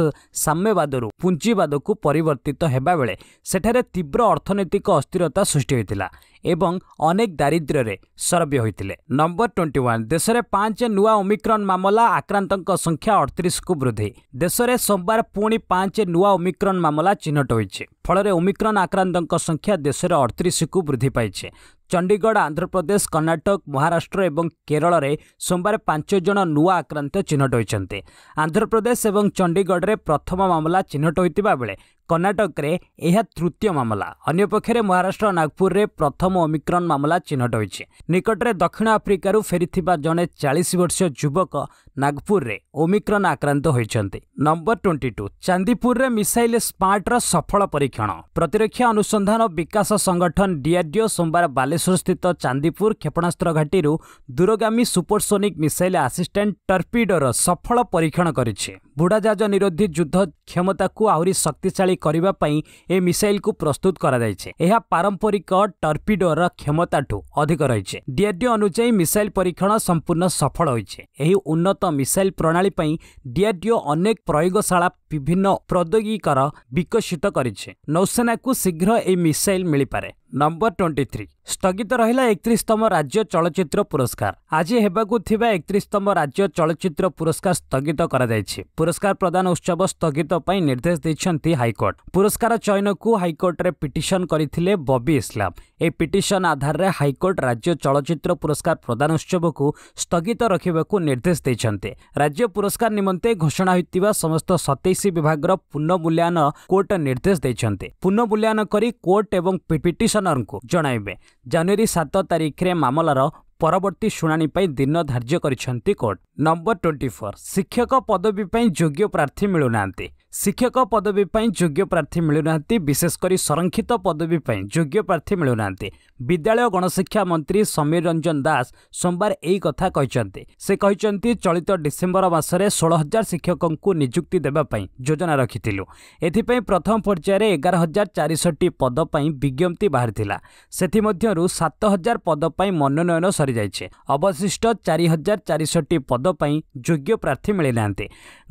ସାମ୍ୟବାଦରୁ ପୁଞ୍ଜିବାଦକୁ ପରିବର୍ତ୍ତିତ ହେବାବେଳେ ସେଠାରେ ତୀବ୍ର ଅର୍ଥନୈତିକ ଅସ୍ଥିରତା ସୃଷ୍ଟି ହୋଇଥିଲା ଏବଂ ଅନେକ ଦାରିଦ୍ର୍ୟରେ ସରବ୍ୟ ହୋଇଥିଲେ ନମ୍ବର ଟ୍ୱେଣ୍ଟି ୱାନ୍ ଦେଶରେ ପାଞ୍ଚ ନୂଆ ଓମିକ୍ରନ୍ ମାମଲା ଆକ୍ରାନ୍ତଙ୍କ ସଂଖ୍ୟା ଅଠତିରିଶକୁ ବୃଦ୍ଧି ଦେଶରେ ସୋମବାର ପୁଣି ପାଞ୍ଚ ନୂଆ ଓମିକ୍ରନ୍ ମାମଲା ଚିହ୍ନଟ ହୋଇଛି ଫଳରେ ଓମିକ୍ରନ୍ ଆକ୍ରାନ୍ତଙ୍କ ସଂଖ୍ୟା ଦେଶରେ ଅଠତିରିଶକୁ ବୃଦ୍ଧି ପାଇଛି ଚଣ୍ଡିଗଡ଼ ଆନ୍ଧ୍ରପ୍ରଦେଶ କର୍ଣ୍ଣାଟକ ମହାରାଷ୍ଟ୍ର ଏବଂ କେରଳରେ ସୋମବାର ପାଞ୍ଚ ଜଣ ନୂଆ ଆକ୍ରାନ୍ତ ଚିହ୍ନଟ ହୋଇଛନ୍ତି ଆନ୍ଧ୍ରପ୍ରଦେଶ ଏବଂ ଚଣ୍ଡିଗଡ଼ରେ ପ୍ରଥମ ମାମଲା ଚିହ୍ନଟ ହୋଇଥିବା ବେଳେ କର୍ଣ୍ଣାଟକରେ ଏହା ତୃତୀୟ ମାମଲା ଅନ୍ୟପକ୍ଷରେ ମହାରାଷ୍ଟ୍ର ନାଗପୁରରେ ପ୍ରଥମ ଓମିକ୍ରନ୍ ମାମଲା ଚିହ୍ନଟ ହୋଇଛି ନିକଟରେ ଦକ୍ଷିଣ ଆଫ୍ରିକାରୁ ଫେରିଥିବା ଜଣେ ଚାଳିଶ ବର୍ଷୀୟ ଯୁବକ ନାଗପୁରରେ ଓମିକ୍ରନ୍ ଆକ୍ରାନ୍ତ ହୋଇଛନ୍ତି ନମ୍ବର ଟ୍ୱେଣ୍ଟି ଟୁ ଚାନ୍ଦିପୁରରେ ମିସାଇଲ୍ ସ୍ମାର୍ଟର ସଫଳ ପରୀକ୍ଷଣ ପ୍ରତିରକ୍ଷା ଅନୁସନ୍ଧାନ ବିକାଶ ସଂଗଠନ ଡିଆର୍ଡିଓ ସୋମବାର ବାଲେଶ୍ୱରସ୍ଥିତ ଚାନ୍ଦିପୁର କ୍ଷେପଣାସ୍ତ୍ର ଘାଟିରୁ ଦୂରଗାମୀ ସୁପରସୋନିକ୍ ମିସାଇଲ୍ ଆସିଷ୍ଟାଣ୍ଟ ଟର୍ପିଡୋର ସଫଳ ପରୀକ୍ଷଣ କରିଛି ବୁଡ଼ାଜାହାଜ ନିରୋଧୀ ଯୁଦ୍ଧ କ୍ଷମତାକୁ ଆହୁରି ଶକ୍ତିଶାଳୀ କରିବା ପାଇଁ ଏ ମିସାଇଲ୍କୁ ପ୍ରସ୍ତୁତ କରାଯାଇଛି ଏହା ପାରମ୍ପରିକ ଟର୍ପିଡୋର କ୍ଷମତାଠୁ ଅଧିକ ରହିଛି ଡିଆର୍ଡିଓ ଅନୁଯାୟୀ ମିସାଇଲ୍ ପରୀକ୍ଷଣ ସମ୍ପୂର୍ଣ୍ଣ ସଫଳ ହୋଇଛି ଏହି ଉନ୍ନତ ମିସାଇଲ୍ ପ୍ରଣାଳୀ ପାଇଁ ଡିଆର୍ଡିଓ ଅନେକ ପ୍ରୟୋଗଶାଳା ବିଭିନ୍ନ ପ୍ରୌଦ୍ୟୋଗିକର ବିକଶିତ କରିଛି ନୌସେନାକୁ ଶୀଘ୍ର ଏହି ମିସାଇଲ୍ ମିଳିପାରେ ନମ୍ବର ଟ୍ୱେଣ୍ଟି ଥ୍ରୀ ସ୍ଥଗିତ ରହିଲା ଏକତିରିଶତମ ରାଜ୍ୟ ଚଳଚ୍ଚିତ୍ର ପୁରସ୍କାର ଆଜି ହେବାକୁ ଥିବା ଏକତିରିଶତମ ରାଜ୍ୟ ଚଳଚ୍ଚିତ୍ର ପୁରସ୍କାର ସ୍ଥଗିତ କରାଯାଇଛି ପୁରସ୍କାର ପ୍ରଦାନ ଉତ୍ସବ ସ୍ଥଗିତ ପାଇଁ ନିର୍ଦ୍ଦେଶ ଦେଇଛନ୍ତି ହାଇକୋର୍ଟ ପୁରସ୍କାର ଚୟନକୁ ହାଇକୋର୍ଟରେ ପିଟିସନ୍ କରିଥିଲେ ବବି ଇସ୍ଲାମ ଏହି ପିଟିସନ୍ ଆଧାରରେ ହାଇକୋର୍ଟ ରାଜ୍ୟ ଚଳଚ୍ଚିତ୍ର ପୁରସ୍କାର ପ୍ରଦାନ ଉତ୍ସବକୁ ସ୍ଥଗିତ ରଖିବାକୁ ନିର୍ଦ୍ଦେଶ ଦେଇଛନ୍ତି ରାଜ୍ୟ ପୁରସ୍କାର ନିମନ୍ତେ ଘୋଷଣା ହୋଇଥିବା ସମସ୍ତ ସତେଇଶ ବିଭାଗର ପୁନଃ ମୂଲ୍ୟାୟନ କୋର୍ଟ ନିର୍ଦ୍ଦେଶ ଦେଇଛନ୍ତି ପୁନଃ ମୂଲ୍ୟାୟନ କରି କୋର୍ଟ ଏବଂ ପିଟିସନ୍ କମିଶନରଙ୍କୁ ଜଣାଇବେ ଜାନୁଆରୀ ସାତ ତାରିଖରେ ମାମଲାର ପରବର୍ତ୍ତୀ ଶୁଣାଣି ପାଇଁ ଦିନ ଧାର୍ଯ୍ୟ କରିଛନ୍ତି କୋର୍ଟ ନମ୍ବର ଟ୍ୱେଣ୍ଟି ଫୋର୍ ଶିକ୍ଷକ ପଦବୀ ପାଇଁ ଯୋଗ୍ୟ ପ୍ରାର୍ଥୀ ମିଳୁନାହାନ୍ତି ଶିକ୍ଷକ ପଦବୀ ପାଇଁ ଯୋଗ୍ୟ ପ୍ରାର୍ଥୀ ମିଳୁନାହାନ୍ତି ବିଶେଷ କରି ସଂରକ୍ଷିତ ପଦବୀ ପାଇଁ ଯୋଗ୍ୟ ପ୍ରାର୍ଥୀ ମିଳୁନାହାନ୍ତି ବିଦ୍ୟାଳୟ ଗଣଶିକ୍ଷା ମନ୍ତ୍ରୀ ସମୀର ରଞ୍ଜନ ଦାସ ସୋମବାର ଏହି କଥା କହିଛନ୍ତି ସେ କହିଛନ୍ତି ଚଳିତ ଡିସେମ୍ବର ମାସରେ ଷୋହଳ ହଜାର ଶିକ୍ଷକଙ୍କୁ ନିଯୁକ୍ତି ଦେବା ପାଇଁ ଯୋଜନା ରଖିଥିଲୁ ଏଥିପାଇଁ ପ୍ରଥମ ପର୍ଯ୍ୟାୟରେ ଏଗାର ହଜାର ଚାରିଶହଟି ପଦ ପାଇଁ ବିଜ୍ଞପ୍ତି ବାହାରିଥିଲା ସେଥିମଧ୍ୟରୁ ସାତ ହଜାର ପଦ ପାଇଁ ମନୋନୟନ ସରିଯାଇଛି ଅବଶିଷ୍ଟ ଚାରି ହଜାର ଚାରିଶହଟି ପଦ ପାଇଁ ଯୋଗ୍ୟ ପ୍ରାର୍ଥୀ ମିଳିନାହାନ୍ତି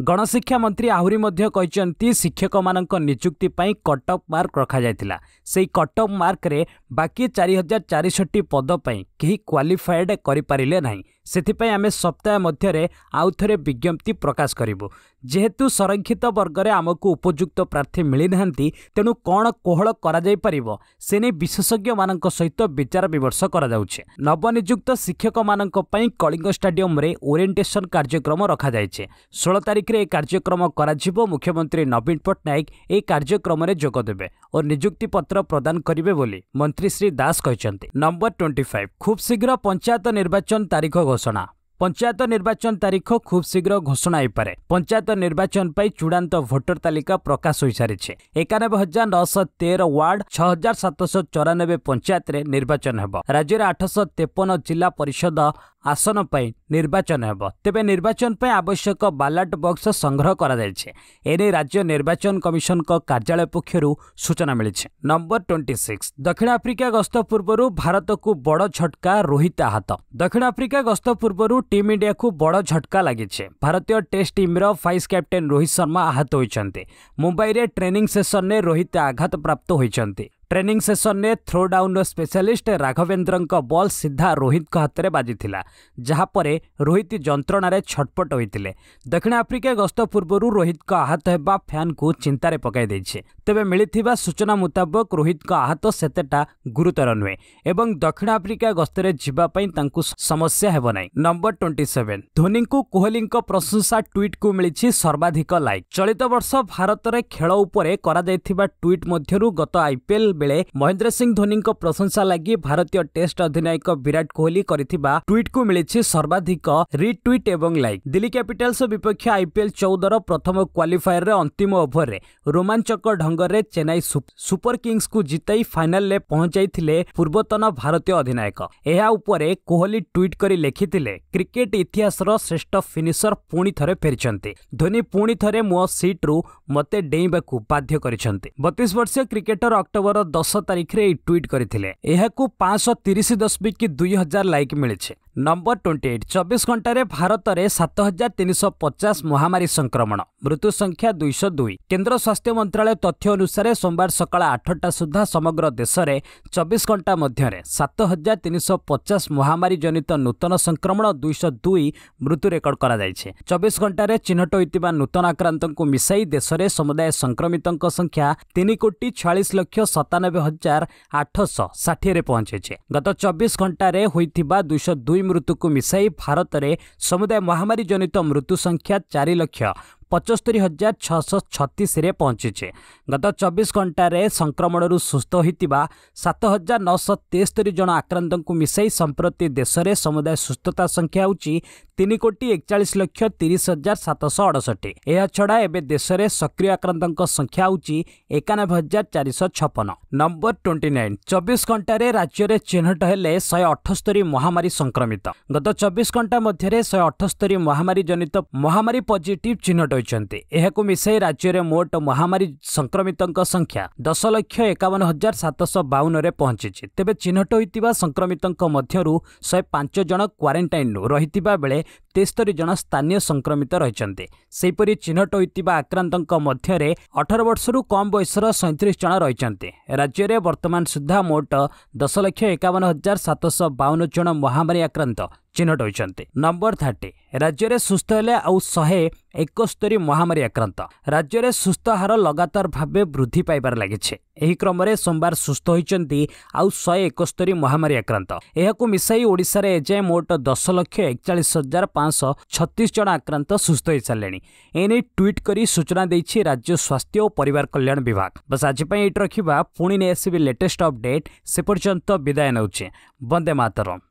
ଗଣଶିକ୍ଷା ମନ୍ତ୍ରୀ ଆହୁରି ମଧ୍ୟ କହିଛନ୍ତି କହିଛନ୍ତି ଶିକ୍ଷକମାନଙ୍କ ନିଯୁକ୍ତି ପାଇଁ କଟକ ମାର୍କ ରଖାଯାଇଥିଲା ସେହି କଟକ ମାର୍କରେ ବାକି ଚାରି ହଜାର ଚାରିଶହଟି ପଦ ପାଇଁ କେହି କ୍ୱାଲିଫାଏଡ୍ କରିପାରିଲେ ନାହିଁ ସେଥିପାଇଁ ଆମେ ସପ୍ତାହ ମଧ୍ୟରେ ଆଉଥରେ ବିଜ୍ଞପ୍ତି ପ୍ରକାଶ କରିବୁ ଯେହେତୁ ସଂରକ୍ଷିତ ବର୍ଗରେ ଆମକୁ ଉପଯୁକ୍ତ ପ୍ରାର୍ଥୀ ମିଳିନାହାନ୍ତି ତେଣୁ କ'ଣ କୋହଳ କରାଯାଇପାରିବ ସେ ନେଇ ବିଶେଷଜ୍ଞମାନଙ୍କ ସହିତ ବିଚାର ବିମର୍ଶ କରାଯାଉଛି ନବନିଯୁକ୍ତ ଶିକ୍ଷକମାନଙ୍କ ପାଇଁ କଳିଙ୍ଗ ଷ୍ଟାଡିୟମରେ ଓରିଏଣ୍ଟେସନ କାର୍ଯ୍ୟକ୍ରମ ରଖାଯାଇଛି ଷୋହଳ ତାରିଖରେ ଏହି କାର୍ଯ୍ୟକ୍ରମ କରାଯିବ ମୁଖ୍ୟମନ୍ତ୍ରୀ ନବୀନ ପଟ୍ଟନାୟକ ଏହି କାର୍ଯ୍ୟକ୍ରମରେ ଯୋଗଦେବେ ଓ ନିଯୁକ୍ତିପତ୍ର ପ୍ରଦାନ କରିବେ ବୋଲି ମନ୍ତ୍ରୀ ଶ୍ରୀ ଦାସ କହିଛନ୍ତି ନମ୍ବର ଟ୍ୱେଣ୍ଟି ଫାଇଭ୍ ଖୁବ୍ ଶୀଘ୍ର ପଞ୍ଚାୟତ ନିର୍ବାଚନ ତାରିଖ ଘୋଷଣା পঞ্চায়েত নির্বাচন তারিখ খুব শীঘ্র ঘোষণা হয়েপরে পঞ্চায়েত নির্বাচন পাই চূড়ান্ত ভোটর তালিকা প্রকাশ হয়ে সারিছে একানবে হাজার নশ তের ওয়ার্ড ছ হাজার সাতশ চৌরানবে পঞ্চায়েতরে নির্বাচন হব রাজ্যের আঠশ তেপন জেলা পরিষদ ଆସନ ପାଇଁ ନିର୍ବାଚନ ହେବ ତେବେ ନିର୍ବାଚନ ପାଇଁ ଆବଶ୍ୟକ ବାଲାଟ ବକ୍ସ ସଂଗ୍ରହ କରାଯାଇଛି ଏନେଇ ରାଜ୍ୟ ନିର୍ବାଚନ କମିଶନଙ୍କ କାର୍ଯ୍ୟାଳୟ ପକ୍ଷରୁ ସୂଚନା ମିଳିଛି ନମ୍ବର ଟ୍ୱେଣ୍ଟି ସିକ୍ସ ଦକ୍ଷିଣ ଆଫ୍ରିକା ଗସ୍ତ ପୂର୍ବରୁ ଭାରତକୁ ବଡ଼ ଝଟକା ରୋହିତ ଆହତ ଦକ୍ଷିଣ ଆଫ୍ରିକା ଗସ୍ତ ପୂର୍ବରୁ ଟିମ୍ ଇଣ୍ଡିଆକୁ ବଡ଼ ଝଟକା ଲାଗିଛି ଭାରତୀୟ ଟେଷ୍ଟ ଟିମ୍ର ଭାଇସ୍ କ୍ୟାପ୍ଟେନ୍ ରୋହିତ ଶର୍ମା ଆହତ ହୋଇଛନ୍ତି ମୁମ୍ବାଇରେ ଟ୍ରେନିଂ ସେସନରେ ରୋହିତ ଆଘାତପ୍ରାପ୍ତ ହୋଇଛନ୍ତି ଟ୍ରେନିଂ ସେସନରେ ଥ୍ରୋ ଡାଉନ୍ର ସ୍ପେଶାଲିଷ୍ଟ ରାଘବେନ୍ଦ୍ରଙ୍କ ବଲ୍ ସିଧା ରୋହିତଙ୍କ ହାତରେ ବାଜିଥିଲା ଯାହାପରେ ରୋହିତ ଯନ୍ତ୍ରଣାରେ ଛଟପଟ ହୋଇଥିଲେ ଦକ୍ଷିଣ ଆଫ୍ରିକା ଗସ୍ତ ପୂର୍ବରୁ ରୋହିତଙ୍କ ଆହତ ହେବା ଫ୍ୟାନ୍ଙ୍କୁ ଚିନ୍ତାରେ ପକାଇ ଦେଇଛି ତେବେ ମିଳିଥିବା ସୂଚନା ମୁତାବକ ରୋହିତଙ୍କ ଆହତ ସେତେଟା ଗୁରୁତର ନୁହେଁ ଏବଂ ଦକ୍ଷିଣ ଆଫ୍ରିକା ଗସ୍ତରେ ଯିବା ପାଇଁ ତାଙ୍କୁ ସମସ୍ୟା ହେବ ନାହିଁ ନମ୍ବର ଟ୍ୱେଣ୍ଟି ସେଭେନ ଧୋନିଙ୍କୁ କୋହଲିଙ୍କ ପ୍ରଶଂସା ଟ୍ୱିଟ୍କୁ ମିଳିଛି ସର୍ବାଧିକ ଲାଇକ୍ ଚଳିତ ବର୍ଷ ଭାରତରେ ଖେଳ ଉପରେ କରାଯାଇଥିବା ଟ୍ୱିଟ୍ ମଧ୍ୟରୁ ଗତ ଆଇପିଏଲ୍ ବେଳେ ମହେନ୍ଦ୍ର ସିଂ ଧୋନିଙ୍କ ପ୍ରଶଂସା ଲାଗି ଭାରତୀୟ ଟେଷ୍ଟ ଅଧିନାୟକ ବିରାଟ କୋହଲି କରିଥିବା ଟ୍ୱିଟ୍କୁ ମିଳିଛି ସର୍ବାଧିକ ରିଟ୍ୱିଟ୍ ଏବଂ ଲାଇକ୍ ଦିଲ୍ଲୀ କ୍ୟାପିଟାଲ୍ସ ବିପକ୍ଷ ଆଇପିଏଲ୍ ଚଉଦର ପ୍ରଥମ କ୍ୱାଲିଫାୟର୍ରେ ଅନ୍ତିମ ଓଭର୍ରେ ରୋମାଞ୍ଚକ ଢଙ୍ଗରେ ଚେନ୍ନାଇ ସୁପର କିଙ୍ଗସ୍କୁ ଜିତାଇ ଫାଇନାଲ୍ରେ ପହଞ୍ଚାଇଥିଲେ ପୂର୍ବତନ ଭାରତୀୟ ଅଧିନାୟକ ଏହା ଉପରେ କୋହଲି ଟ୍ୱିଟ୍ କରି ଲେଖିଥିଲେ କ୍ରିକେଟ୍ ଇତିହାସର ଶ୍ରେଷ୍ଠ ଫିନିସର ପୁଣି ଥରେ ଫେରିଛନ୍ତି ଧୋନି ପୁଣି ଥରେ ମୋ ସିଟ୍ରୁ ମୋତେ ଡେଇଁବାକୁ ବାଧ୍ୟ କରିଛନ୍ତି ବତିଶ ବର୍ଷୀୟ କ୍ରିକେଟର ଅକ୍ଟୋବର ଦଶ ତାରିଖରେ ଏହି ଟ୍ୱିଟ୍ କରିଥିଲେ ଏହାକୁ ପାଞ୍ଚଶହ ତିରିଶ ଦଶମିକ ଦୁଇ ହଜାର ଲାଇକ୍ ମିଳିଛି ନମ୍ବର ଟ୍ୱେଣ୍ଟି ଏଇଟ୍ ଚବିଶ ଘଣ୍ଟାରେ ଭାରତରେ ସାତ ହଜାର ତିନିଶହ ପଚାଶ ମହାମାରୀ ସଂକ୍ରମଣ ମୃତ୍ୟୁ ସଂଖ୍ୟା ଦୁଇଶହ ଦୁଇ କେନ୍ଦ୍ର ସ୍ୱାସ୍ଥ୍ୟ ମନ୍ତ୍ରଣାଳୟ ତଥ୍ୟ ଅନୁସାରେ ସୋମବାର ସକାଳ ଆଠଟା ସୁଦ୍ଧା ସମଗ୍ର ଦେଶରେ ଚବିଶ ଘଣ୍ଟା ମଧ୍ୟରେ ସାତ ହଜାର ତିନିଶହ ପଚାଶ ମହାମାରୀ ଜନିତ ନୂତନ ସଂକ୍ରମଣ ଦୁଇଶହ ଦୁଇ ମୃତ୍ୟୁ ରେକର୍ଡ କରାଯାଇଛି ଚବିଶ ଘଣ୍ଟାରେ ଚିହ୍ନଟ ହୋଇଥିବା ନୂତନ ଆକ୍ରାନ୍ତଙ୍କୁ ମିଶାଇ ଦେଶରେ ସମୁଦାୟ ସଂକ୍ରମିତଙ୍କ ସଂଖ୍ୟା ତିନି କୋଟି ଛୟାଳିଶ ଲକ୍ଷ ସତାନବେ ହଜାର ଆଠଶହ ଷାଠିଏରେ ପହଞ୍ଚିଛି ଗତ ଚବିଶ ଘଣ୍ଟାରେ ହୋଇଥିବା ଦୁଇଶହ ଦୁଇ ମୃତ୍ୟୁକୁ ମିଶାଇ ଭାରତରେ ସମୁଦାୟ ମହାମାରୀ ଜନିତ ମୃତ୍ୟୁ ସଂଖ୍ୟା ଚାରି ଲକ୍ଷ ପଚସ୍ତରୀ ହଜାର ଛଅଶହ ଛତିଶରେ ପହଞ୍ଚିଛି ଗତ ଚବିଶ ଘଣ୍ଟାରେ ସଂକ୍ରମଣରୁ ସୁସ୍ଥ ହୋଇଥିବା ସାତ ହଜାର ନଅଶହ ତେସ୍ତରୀ ଜଣ ଆକ୍ରାନ୍ତଙ୍କୁ ମିଶାଇ ସମ୍ପ୍ରତି ଦେଶରେ ସମୁଦାୟ ସୁସ୍ଥତା ସଂଖ୍ୟା ହେଉଛି ତିନି କୋଟି ଏକଚାଳିଶ ଲକ୍ଷ ତିରିଶ ହଜାର ସାତଶହ ଅଡ଼ଷଠି ଏହାଛଡ଼ା ଏବେ ଦେଶରେ ସକ୍ରିୟ ଆକ୍ରାନ୍ତଙ୍କ ସଂଖ୍ୟା ହେଉଛି ଏକାନବେ ହଜାର ଚାରିଶହ ଛପନ ନମ୍ବର ଟ୍ୱେଣ୍ଟି ନାଇନ୍ ଚବିଶ ଘଣ୍ଟାରେ ରାଜ୍ୟରେ ଚିହ୍ନଟ ହେଲେ ଶହେ ଅଠସ୍ତରୀ ମହାମାରୀ ସଂକ୍ରମିତ ଗତ ଚବିଶ ଘଣ୍ଟା ମଧ୍ୟରେ ଶହେ ଅଠସ୍ତରୀ ମହାମାରୀ ଜନିତ ମହାମାରୀ ପଜିଟିଭ୍ ଚିହ୍ନଟ ଘଟାଇଛନ୍ତି ଏହାକୁ ମିଶାଇ ରାଜ୍ୟରେ ମୋଟ ମହାମାରୀ ସଂକ୍ରମିତଙ୍କ ସଂଖ୍ୟା ଦଶ ଲକ୍ଷ ଏକାବନ ହଜାର ସାତଶହ ବାଉନରେ ପହଞ୍ଚିଛି ତେବେ ଚିହ୍ନଟ ହୋଇଥିବା ସଂକ୍ରମିତଙ୍କ ମଧ୍ୟରୁ ଶହେ ପାଞ୍ଚ ଜଣ କ୍ୱାରେଣ୍ଟାଇନ୍ରୁ ରହିଥିବା ବେଳେ ତେସ୍ତରି ଜଣ ସ୍ଥାନୀୟ ସଂକ୍ରମିତ ରହିଛନ୍ତି ସେହିପରି ଚିହ୍ନଟ ହୋଇଥିବା ଆକ୍ରାନ୍ତଙ୍କ ମଧ୍ୟରେ ଅଠର ବର୍ଷରୁ କମ୍ ବୟସର ସଇଁତିରିଶ ଜଣ ରହିଛନ୍ତି ରାଜ୍ୟରେ ବର୍ତ୍ତମାନ ସୁଦ୍ଧା ମୋଟ ଦଶ ଲକ୍ଷ ଏକାବନ ହଜାର ସାତଶହ ବାଉନ ଜଣ ମହାମାରୀ ଆକ୍ରାନ୍ତ ଚିହ୍ନଟ ହୋଇଛନ୍ତି ନମ୍ବର ଥାର୍ଟି ରାଜ୍ୟରେ ସୁସ୍ଥ ହେଲେ ଆଉ ଶହେ ଏକସ୍ତରୀ ମହାମାରୀ ଆକ୍ରାନ୍ତ ରାଜ୍ୟରେ ସୁସ୍ଥ ହାର ଲଗାତାର ଭାବେ ବୃଦ୍ଧି ପାଇବାରେ ଲାଗିଛି ଏହି କ୍ରମରେ ସୋମବାର ସୁସ୍ଥ ହୋଇଛନ୍ତି ଆଉ ଶହେ ଏକସ୍ତରୀ ମହାମାରୀ ଆକ୍ରାନ୍ତ ଏହାକୁ ମିଶାଇ ଓଡ଼ିଶାରେ ଏଯାଏଁ ମୋଟ ଦଶ ଲକ୍ଷ ଏକଚାଳିଶ ହଜାର ପାଞ୍ଚଶହ ଛତିଶ ଜଣ ଆକ୍ରାନ୍ତ ସୁସ୍ଥ ହୋଇସାରିଲେଣି ଏନେଇ ଟ୍ୱିଟ୍ କରି ସୂଚନା ଦେଇଛି ରାଜ୍ୟ ସ୍ୱାସ୍ଥ୍ୟ ଓ ପରିବାର କଲ୍ୟାଣ ବିଭାଗ ବାସ୍ ଆଜି ପାଇଁ ଏଇଠି ରଖିବା ପୁଣି ନେଇ ଆସିବି ଲେଟେଷ୍ଟ ଅପଡେଟ୍ ସେ ପର୍ଯ୍ୟନ୍ତ ବିଦାୟ ନେଉଛି ବନ୍ଦେ ମାତରମ୍